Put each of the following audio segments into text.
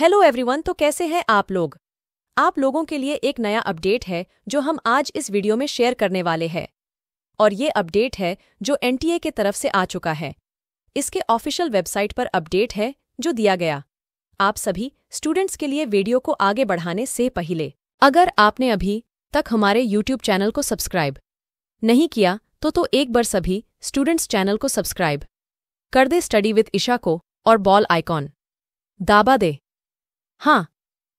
hello everyone तो कैसे हैं आप लोग आप लोगों के लिए एक नया अपडेट है जो हम आज इस वीडियो में शेयर करने वाले हैं और ये अपडेट है जो एनटीए के तरफ से आ चुका है इसके ऑफिशियल वेबसाइट पर अपडेट है जो दिया गया आप सभी स्टूडेंट्स के लिए वीडियो को आगे बढ़ाने से पहले अगर आपने अभी तक हमारे यूट्यूब चैनल को सब्सक्राइब नहीं किया तो तो एक बार सभी स्टूडेंट्स चैनल को सब्सक्राइब कर दे स्टडी विद ईशा को और बॉल आइकॉन दाबा दे हाँ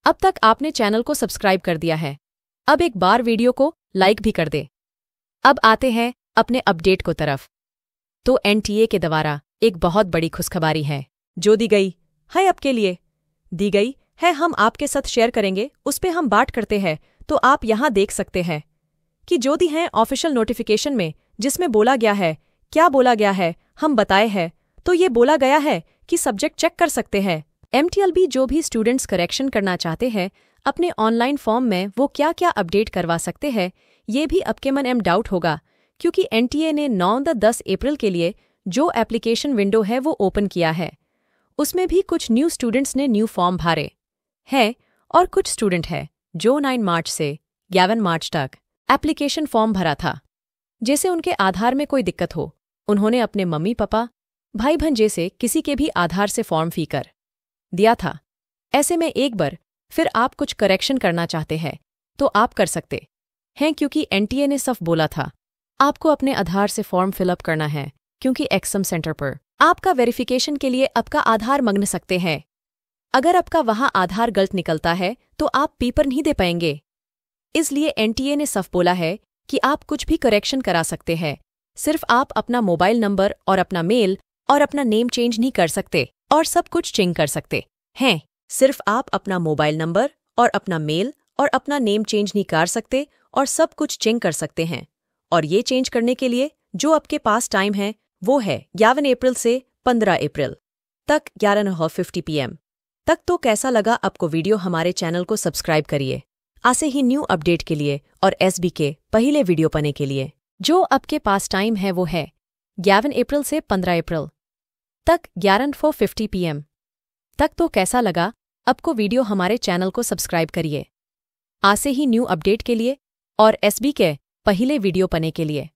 अब तक आपने चैनल को सब्सक्राइब कर दिया है अब एक बार वीडियो को लाइक भी कर दे अब आते हैं अपने अपडेट को तरफ तो एनटीए के द्वारा एक बहुत बड़ी खुशखबारी है जो दी गई है आपके लिए दी गई है हम आपके साथ शेयर करेंगे उस पर हम बात करते हैं तो आप यहां देख सकते हैं कि जो दी हैं ऑफिशियल नोटिफिकेशन में जिसमें बोला गया है क्या बोला गया है हम बताए हैं तो ये बोला गया है कि सब्जेक्ट चेक कर सकते हैं एमटीएलबी जो भी स्टूडेंट्स करेक्शन करना चाहते हैं अपने ऑनलाइन फॉर्म में वो क्या क्या अपडेट करवा सकते हैं ये भी आपके मन एम डाउट होगा क्योंकि एनटीए ने 9 द 10 अप्रैल के लिए जो एप्लीकेशन विंडो है वो ओपन किया है उसमें भी कुछ न्यू स्टूडेंट्स ने न्यू फॉर्म भरे हैं और कुछ स्टूडेंट हैं जो 9 मार्च से 11 मार्च तक एप्लीकेशन फॉर्म भरा था जैसे उनके आधार में कोई दिक्कत हो उन्होंने अपने मम्मी पापा भाई भंजे से किसी के भी आधार से फॉर्म फी कर दिया था ऐसे में एक बार फिर आप कुछ करेक्शन करना चाहते हैं तो आप कर सकते हैं क्योंकि एनटीए ने सफ बोला था आपको अपने आधार से फॉर्म फिलअप करना है क्योंकि एक्सम सेंटर पर आपका वेरिफिकेशन के लिए आपका आधार मंगन सकते हैं अगर आपका वहां आधार गलत निकलता है तो आप पेपर नहीं दे पाएंगे इसलिए एनटीए ने सफ बोला है कि आप कुछ भी करेक्शन करा सकते हैं सिर्फ आप अपना मोबाइल नंबर और अपना मेल और अपना नेम चेंज नहीं कर सकते और सब कुछ चिंग कर सकते हैं सिर्फ आप अपना मोबाइल नंबर और अपना मेल और अपना नेम चेंज नहीं कर सकते और सब कुछ चिंग कर सकते हैं और ये चेंज करने के लिए जो आपके पास टाइम है वो है ग्यावन अप्रैल से पंद्रह अप्रैल तक ग्यारह फिफ्टी पी तक तो कैसा लगा आपको वीडियो हमारे चैनल को सब्सक्राइब करिए आसे ही न्यू अपडेट के लिए और एस के पहले वीडियो पने के लिए जो आपके पास टाइम है वो है ग्यारह अप्रैल से पंद्रह अप्रैल तक ग्यारह फोर फिफ्टी पीएम तक तो कैसा लगा अब को वीडियो हमारे चैनल को सब्सक्राइब करिए आसे ही न्यू अपडेट के लिए और एसबी के पहले वीडियो पने के लिए